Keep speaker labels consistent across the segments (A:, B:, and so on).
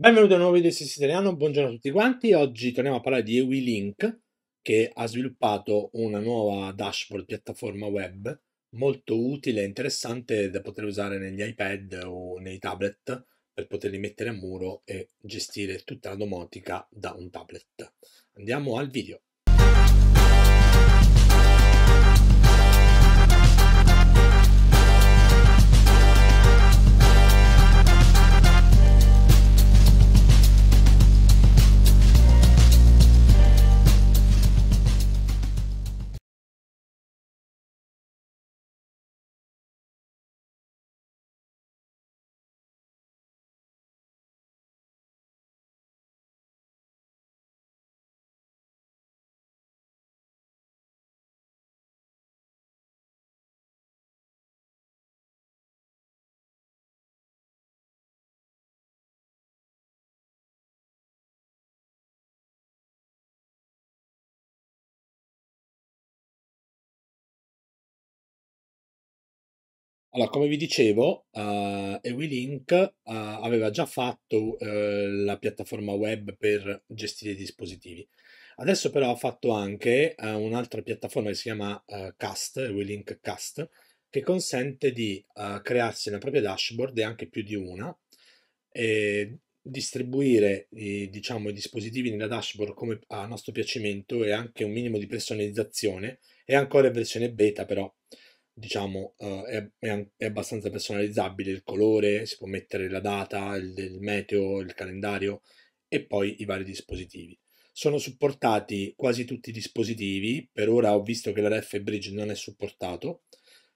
A: Benvenuti a un nuovo video di Sissi Italiano, buongiorno a tutti quanti. Oggi torniamo a parlare di Ewilink che ha sviluppato una nuova dashboard piattaforma web molto utile e interessante da poter usare negli iPad o nei tablet per poterli mettere a muro e gestire tutta la domotica da un tablet. Andiamo al video. Allora, come vi dicevo, uh, eh, Ewilink uh, eh, aveva già fatto uh, la piattaforma web per gestire i dispositivi. Adesso però ha fatto anche uh, un'altra piattaforma che si chiama Cast, Ewilink Cast, che consente di crearsi una propria dashboard e anche più di una, e distribuire i, diciamo, i dispositivi nella dashboard come a nostro piacimento e anche un minimo di personalizzazione. È ancora in versione beta però diciamo, uh, è, è, abbastanza personalizzabile il colore, si può mettere la data, il, il, meteo, il calendario e poi i vari dispositivi. Sono supportati quasi tutti i dispositivi, per ora ho visto che l'RF Bridge non è supportato,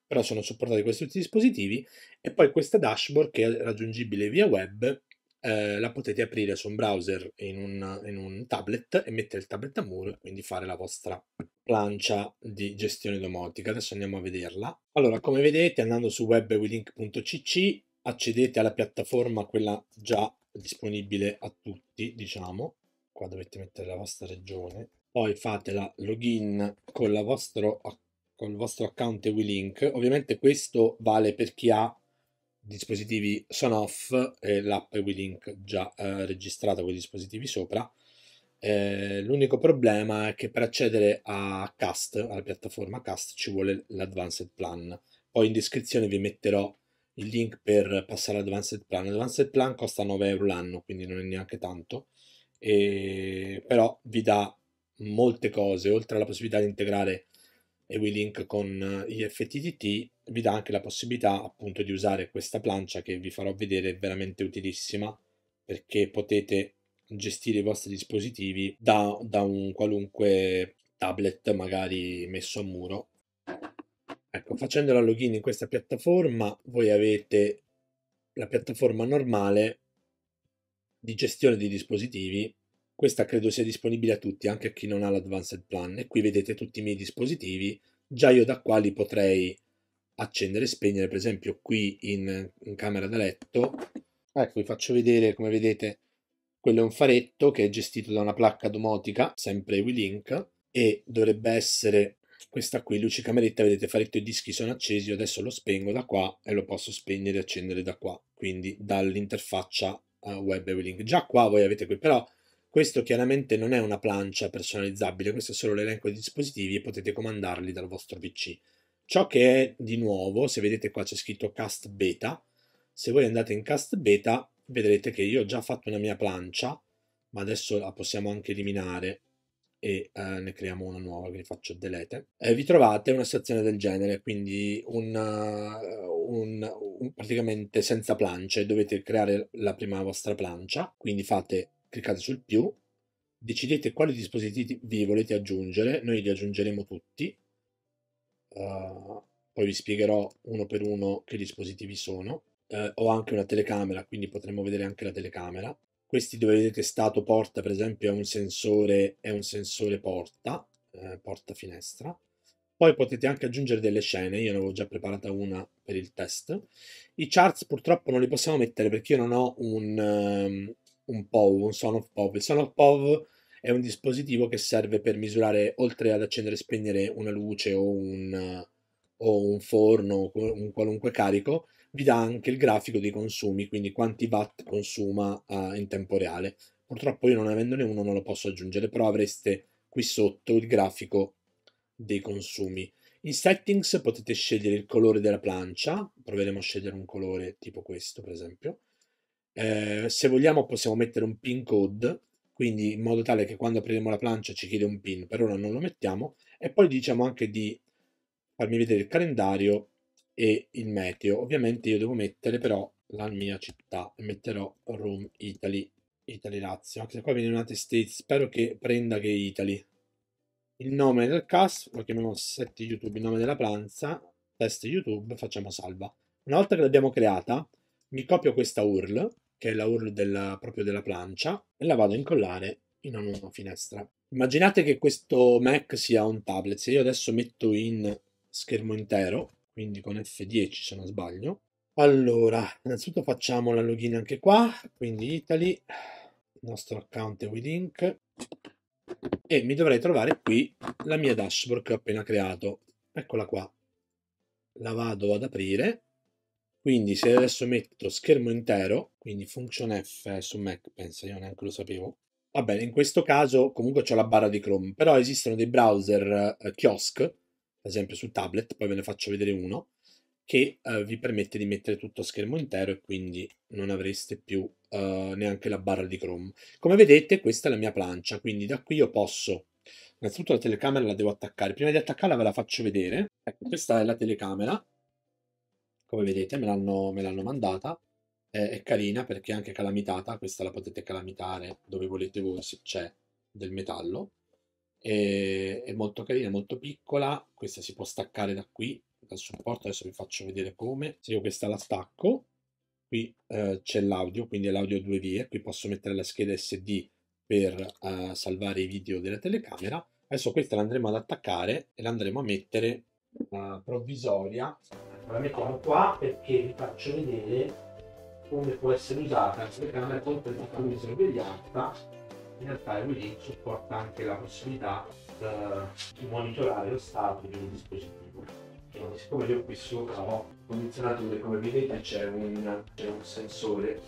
A: però sono supportati questi tutti i dispositivi e poi questa dashboard che è raggiungibile via web eh, la potete aprire su un browser in un, in un, tablet e mettere il tablet a muro e quindi fare la vostra plancia di gestione domotica. Adesso andiamo a vederla. Allora, come vedete, andando su webwilink.cc accedete alla piattaforma, quella già disponibile a tutti, diciamo. Qua dovete mettere la vostra regione, poi fate la login con la vostro account col vostro account WeLink. Ovviamente questo vale per chi ha dispositivi sono off e l'app WeLink già eh, registrata con i dispositivi sopra. Eh, l'unico problema è che per accedere a Cast, alla piattaforma Cast, ci vuole l'Advanced Plan. Poi in descrizione vi metterò il link per passare all'Advanced Plan. L'Advanced Plan costa 9 euro l'anno, quindi non è neanche tanto, e... però vi dà molte cose, oltre alla possibilità di integrare e WeLink con eh, FTTT vi dà anche la possibilità appunto di usare questa plancia che vi farò vedere è veramente utilissima perché potete gestire i vostri dispositivi da, da un qualunque tablet magari messo a muro ecco facendo la login in questa piattaforma voi avete la piattaforma normale di gestione dei dispositivi questa credo sia disponibile a tutti anche a chi non ha l'advanced plan e qui vedete tutti i miei dispositivi già io da quali potrei accendere e spegnere, per esempio qui in, in camera da letto, ecco vi faccio vedere come vedete quello è un faretto che è gestito da una placca domotica, sempre Wilink, e dovrebbe essere questa qui, luce cameretta, vedete faretto e dischi sono accesi, io adesso lo spengo da qua e lo posso spegnere e accendere da qua, quindi dall'interfaccia eh, web e Già qua voi avete qui, però questo chiaramente non è una plancia personalizzabile, questo è solo l'elenco dei dispositivi e potete comandarli dal vostro PC. Ciò che è di nuovo, se vedete qua c'è scritto cast beta, se voi andate in cast beta vedrete che io ho già fatto una mia plancia, ma adesso la possiamo anche eliminare e eh, ne creiamo una nuova vi faccio delete. Eh, vi trovate una situazione del genere, quindi una, eh, un, un, praticamente senza plance, dovete creare la prima vostra plancia, quindi fate, cliccate sul più, decidete quali dispositivi vi volete aggiungere, noi li aggiungeremo tutti, Uhm, poi vi spiegherò uno per uno che dispositivi sono. Uh, ho anche una telecamera, quindi potremo vedere anche la telecamera. Questi dove vedete stato porta, per esempio, è un sensore, è un sensore porta, eh, porta finestra. Poi potete anche aggiungere delle scene, io ne avevo già preparata una per il test. I charts purtroppo non li possiamo mettere perché io non ho un, um, un POV, un son of POV. Il son of POV è un dispositivo che serve per misurare, oltre ad accendere e spegnere una luce o un, o un forno o un qualunque carico, vi dà anche il grafico dei consumi, quindi quanti watt consuma uh, in tempo reale. Purtroppo io non avendone uno non lo posso aggiungere, però avreste qui sotto il grafico dei consumi. In settings potete scegliere il colore della plancia, proveremo a scegliere un colore tipo questo per esempio. Eh, se vogliamo possiamo mettere un pin code quindi in modo tale che quando apriremo la plancia ci chiede un pin, per ora non lo mettiamo, e poi diciamo anche di farmi vedere il calendario e il meteo. Ovviamente io devo mettere però la mia città, metterò Rome Italy, Italy Lazio, anche se qua viene United States, spero che prenda che Italy. Il nome del cast, lo chiamiamo set YouTube, il nome della plancia, test YouTube, facciamo salva. Una volta che l'abbiamo creata, mi copio questa URL, che è la URL della, proprio della plancia, e la vado a incollare in una nuova finestra. Immaginate che questo Mac sia un tablet, se io adesso metto in schermo intero, quindi con F10 se non sbaglio. Allora, innanzitutto facciamo la login anche qua, quindi Italy, il nostro account è WeLink e mi dovrei trovare qui la mia dashboard che ho appena creato. Eccola qua. La vado ad aprire quindi se adesso metto schermo intero, quindi function F su Mac, pensa, io neanche lo sapevo. Va bene, in questo caso comunque c'è la barra di Chrome, però esistono dei browser eh, kiosk, ad esempio su tablet, poi ve ne faccio vedere uno, che eh, vi permette di mettere tutto schermo intero e quindi non avreste più eh, neanche la barra di Chrome. Come vedete questa è la mia plancia, quindi da qui io posso Innanzitutto la telecamera la devo attaccare. Prima di attaccarla ve la faccio vedere. Ecco, questa è la telecamera come vedete me l'hanno mandata è, è, carina perché è anche calamitata questa la potete calamitare dove volete voi se c'è del metallo è, è molto carina, molto piccola questa si può staccare da qui dal supporto, adesso vi faccio vedere come se io questa la stacco qui eh, c'è l'audio, quindi è l'audio due vie qui posso mettere la scheda SD per eh, salvare i video della telecamera adesso questa l'andremo ad attaccare e l'andremo a mettere eh, provvisoria la mettiamo qua perché vi faccio vedere come può essere usata la camera contro il fatto di sorveglianza in realtà Relay supporta anche la possibilità eh, di monitorare lo stato di un dispositivo e siccome io qui sopra ho condizionato come vedete c'è un, un, sensore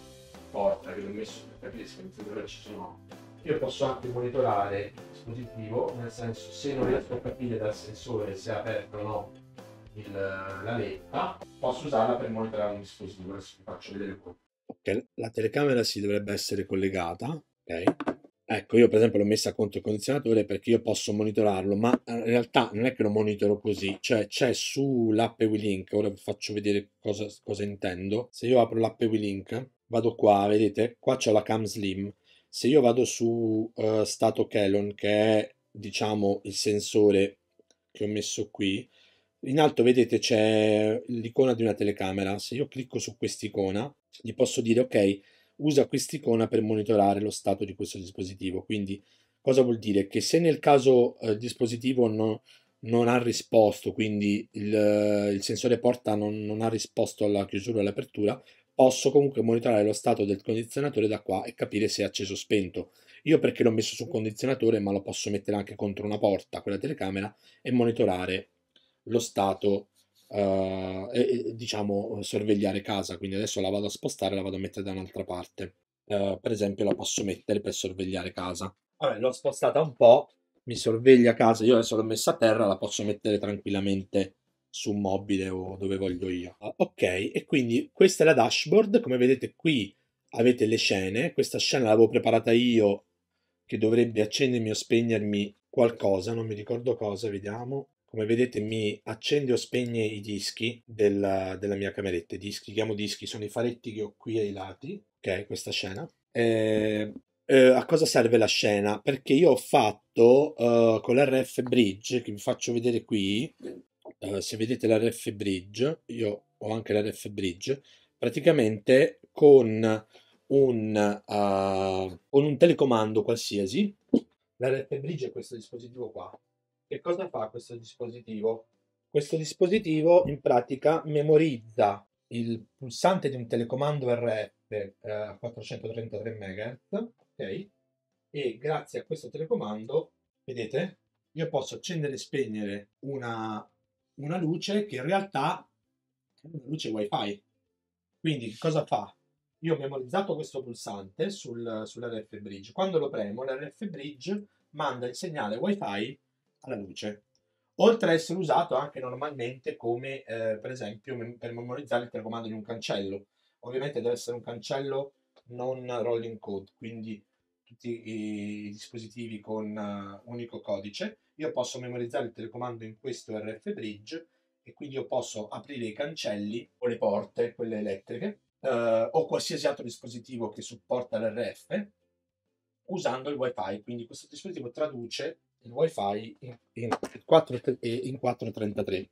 A: porta che l'ho messo per capire se in ci sono io posso anche monitorare il dispositivo nel senso se non riesco a capire dal sensore se è aperto o no il, la letta, posso usarla per monitorare un dispositivo, adesso vi faccio vedere come. Ok, la telecamera si dovrebbe essere collegata, ok? Ecco, io per esempio l'ho messa contro il condizionatore perché io posso monitorarlo, ma in realtà non è che lo monitoro così, cioè c'è sull'app Link, ora vi faccio vedere cosa, cosa intendo. Se io apro l'app Link, vado qua, vedete, qua c'è la Cam Slim. Se io vado su uh, Stato Kelon, che è diciamo il sensore che ho messo qui, in alto vedete c'è l'icona di una telecamera. Se io clicco su quest'icona, gli posso dire ok, usa quest'icona per monitorare lo stato di questo dispositivo. Quindi cosa vuol dire? Che se nel caso eh, il dispositivo non, non ha risposto, quindi il, il sensore porta non, non, ha risposto alla chiusura o all'apertura, posso comunque monitorare lo stato del condizionatore da qua e capire se è acceso o spento. Io perché l'ho messo sul condizionatore, ma lo posso mettere anche contro una porta con la telecamera e monitorare lo stato uh, e, diciamo sorvegliare casa quindi adesso la vado a spostare la vado a mettere da un'altra parte uh, per esempio la posso mettere per sorvegliare casa vabbè l'ho spostata un po' mi sorveglia casa io adesso l'ho messa a terra la posso mettere tranquillamente su un mobile o dove voglio io ah, ok e quindi questa è la dashboard come vedete qui avete le scene questa scena l'avevo preparata io che dovrebbe accendermi o spegnermi qualcosa non mi ricordo cosa vediamo come vedete mi accende o spegne i dischi della, della mia cameretta. I dischi, chiamo dischi, sono i faretti che ho qui ai lati, ok, questa scena. E, ehm, eh, a cosa serve la scena? Perché io ho fatto eh, con l'RF Bridge, che vi faccio vedere qui, eh, se vedete l'RF Bridge, io ho anche l'RF Bridge, praticamente con un, uh, con un telecomando qualsiasi, l'RF Bridge è questo dispositivo qua, che cosa fa questo dispositivo? Questo dispositivo in pratica memorizza il pulsante di un telecomando RF a 433 MHz, ok? E grazie a questo telecomando, vedete, io posso accendere e spegnere una, una luce che in realtà è una luce wifi. Quindi che cosa fa? Io ho memorizzato questo pulsante sul, sull'RF Bridge. Quando lo premo, l'RF Bridge manda il segnale wifi la luce, oltre a essere usato anche normalmente come eh, per esempio mem- per memorizzare il telecomando di un cancello. Ovviamente deve essere un cancello non rolling code, quindi tutti i dispositivi con uh, unico codice. Io posso memorizzare il telecomando in questo RF bridge e quindi io posso aprire i cancelli o le porte, quelle elettriche, eh, o qualsiasi altro dispositivo che supporta l'RF usando il WiFi. Quindi questo dispositivo traduce il wifi in, in, 4, in 4.33. E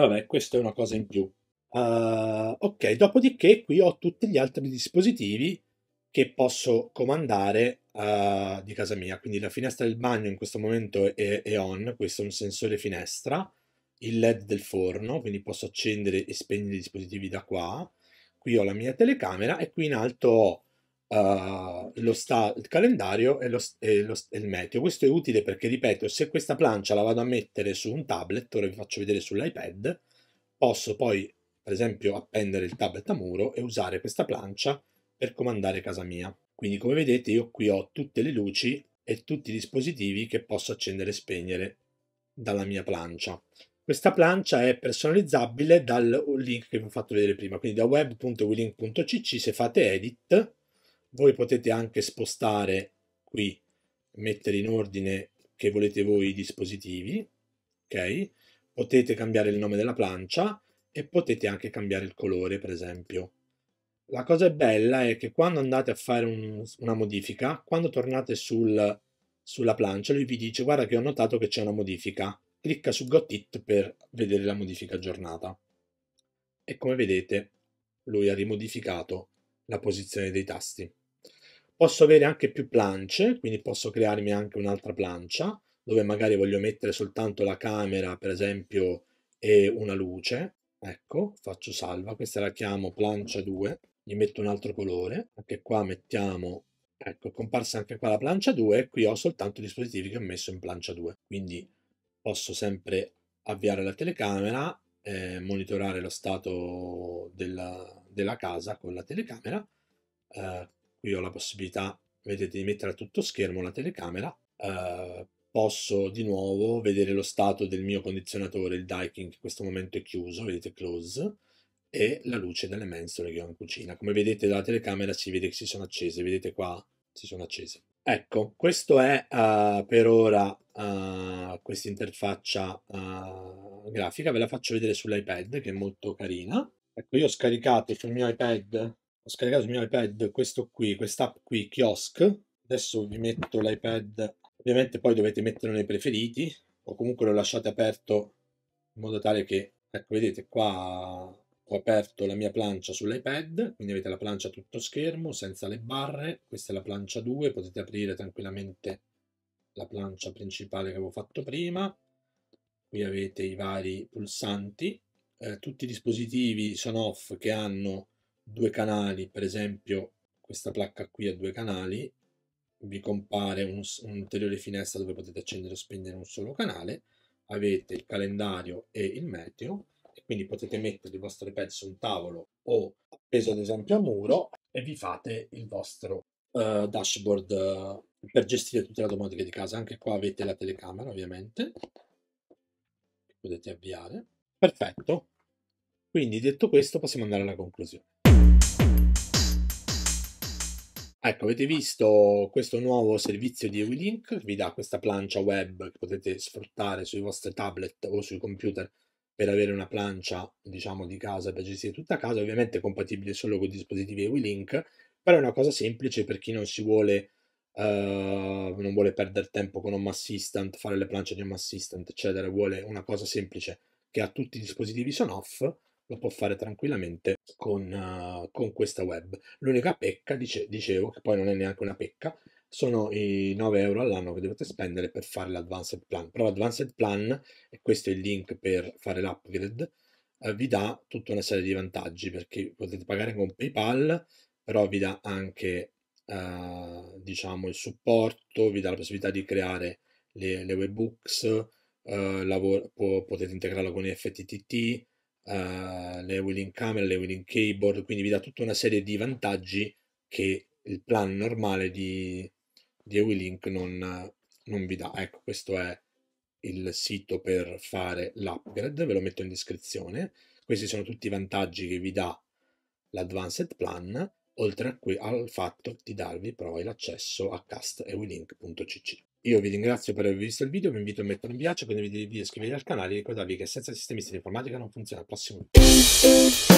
A: vabbè, questa è una cosa in più. Uh, ok, dopodiché qui ho tutti gli altri dispositivi che posso comandare uh, di casa mia. Quindi la finestra del bagno in questo momento è, è, on, questo è un sensore finestra, il LED del forno, quindi posso accendere e spegnere i dispositivi da qua. Qui ho la mia telecamera e qui in alto ho uh, lo sta, il calendario e, lo, e, lo, e, il meteo. Questo è utile perché, ripeto, se questa plancia la vado a mettere su un tablet, ora vi faccio vedere sull'iPad, posso poi, per esempio, appendere il tablet a muro e usare questa plancia per comandare casa mia. Quindi, come vedete, io qui ho tutte le luci e tutti i dispositivi che posso accendere e spegnere dalla mia plancia. Questa plancia è personalizzabile dal uh, link che vi ho fatto vedere prima, quindi da web.wilink.cc se fate edit voi potete anche spostare qui, mettere in ordine che volete voi i dispositivi, ok? Potete cambiare il nome della plancia e potete anche cambiare il colore, per esempio. La cosa bella è che quando andate a fare un, una modifica, quando tornate sul, sulla plancia, lui vi dice guarda che ho notato che c'è una modifica, clicca su Got It per vedere la modifica aggiornata. E come vedete, lui ha rimodificato la posizione dei tasti. Posso avere anche più plance, quindi posso crearmi anche un'altra plancia dove magari voglio mettere soltanto la camera, per esempio, e una luce. Ecco, faccio salva, questa la chiamo plancia 2, gli metto un altro colore, anche qua mettiamo, ecco, è comparsa anche qua la plancia 2 e qui ho soltanto i dispositivi che ho messo in plancia 2, quindi posso sempre avviare la telecamera, eh, monitorare lo stato della, della, casa con la telecamera, eh, io ho la possibilità, vedete, di mettere a tutto schermo la telecamera, eh, posso di nuovo vedere lo stato del mio condizionatore, il Daikin, che in questo momento è chiuso, vedete close, e la luce delle mensole che ho in cucina. Come vedete dalla telecamera si vede che si sono accese, vedete qua si sono accese. Ecco, questo è uh, per ora uh, questa interfaccia uh, grafica, ve la faccio vedere sull'iPad che è molto carina. Ecco, io ho scaricato sul mio iPad ho scaricato il mio iPad questo qui, quest'app qui, Kiosk. Adesso vi metto l'iPad, ovviamente poi dovete metterlo nei preferiti o comunque lo lasciate aperto in modo tale che, ecco vedete qua ho aperto la mia plancia sull'iPad, quindi avete la plancia tutto schermo, senza le barre, questa è la plancia 2, potete aprire tranquillamente la plancia principale che avevo fatto prima, qui avete i vari pulsanti, eh, tutti i dispositivi sono off che hanno due canali, per esempio questa placca qui ha due canali, vi compare un'ulteriore finestra dove potete accendere o spegnere un solo canale, avete il calendario e il meteo, e quindi potete mettere il vostro iPad su un tavolo o appeso ad esempio a muro e vi fate il vostro uh, dashboard uh, per gestire tutte le domotica di casa. Anche qua avete la telecamera ovviamente, potete avviare. Perfetto. Quindi detto questo possiamo andare alla conclusione. Ecco, avete visto questo nuovo servizio di Eulink vi dà questa plancia web che potete sfruttare sui vostri tablet o sui computer per avere una plancia, diciamo, di casa per gestire tutta a casa, ovviamente compatibile solo con dispositivi Eulink, però è una cosa semplice per chi non si vuole Uh, non vuole perdere tempo con Home Assistant, fare le planche di Home Assistant, eccetera, vuole una cosa semplice che ha tutti i dispositivi sono off, lo può fare tranquillamente con, uh, con questa web. L'unica pecca, dice, dicevo, che poi non è neanche una pecca, sono i 9 euro all'anno che dovete spendere per fare l'Advanced Plan. Però l'Advanced Plan, e questo è il link per fare l'upgrade, eh, vi dà tutta una serie di vantaggi perché potete pagare con PayPal, però vi dà anche eh, diciamo il supporto, vi dà la possibilità di creare le, le webbooks, eh, lavoro, po potete integrarlo con i FTTT, uh, le wheeling camera, le wheeling keyboard, quindi vi dà tutta una serie di vantaggi che il plan normale di, di Ewilink non, non vi dà. Ecco, questo è il sito per fare l'upgrade, ve lo metto in descrizione. Questi sono tutti i vantaggi che vi dà l'Advanced Plan, oltre qui al fatto di darvi poi l'accesso a castewilink.cc. Io vi ringrazio per aver visto il video, vi invito a mettere un piace, condividere il video, iscrivervi al canale e ricordatevi che senza sistemi di informatica non funziona. Al prossimo video.